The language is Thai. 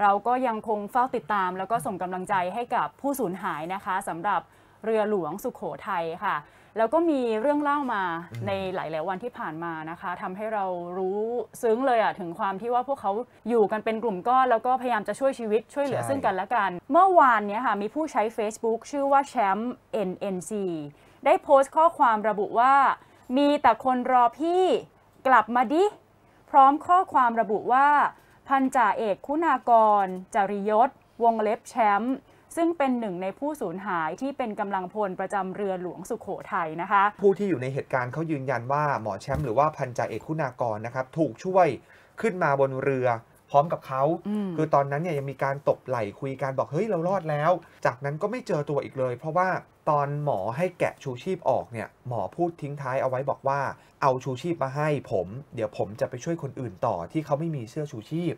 เราก็ยังคงเฝ้าติดตาม แล้วก็ส่งกำลังใจให้กับผู้สูญหายนะคะสำหรับเรือหลวงสุขโขทัยค่ะ แล้วก็มีเรื่องเล่ามาในหลาย ๆ วันที่ผ่านมานะคะทำให้เรารู้ซึ้งเลยอะถึงความที่ว่าพวกเขาอยู่กันเป็นกลุ่มก้อน แล้วก็พยายามจะช่วยชีวิตช่วยเหลือซึ่งกันและกัน เมื่อวานเนี้ยค่ะมีผู้ใช้ Facebook ชื่อว่าแชมป์ NNC ได้โพสต์ข้อความระบุว่า มีแต่คนรอพี่กลับมาดิพร้อมข้อความระบุว่าพันจ่าเอกคุณากร จริยศ วงเล็บแชมป์ ซึ่งเป็นหนึ่งในผู้สูญหายที่เป็นกำลังพลประจำเรือหลวงสุขโขทัยนะคะ ผู้ที่อยู่ในเหตุการณ์เขายืนยันว่าหมอแชมป์หรือว่าพันจ่าเอกคุณากรนะครับ ถูกช่วยขึ้นมาบนเรือพร้อมกับเขา คือตอนนั้นเนี่ยยังมีการตบไหล่คุยการบอก เฮ้ย เรารอดแล้ว จากนั้นก็ไม่เจอตัวอีกเลย เพราะว่าตอนหมอให้แกะชูชีพออกเนี่ย หมอพูดทิ้งท้ายเอาไว้บอกว่า เอาชูชีพมาให้ผม เดี๋ยวผมจะไปช่วยคนอื่นต่อที่เขาไม่มีเสื้อชูชีพ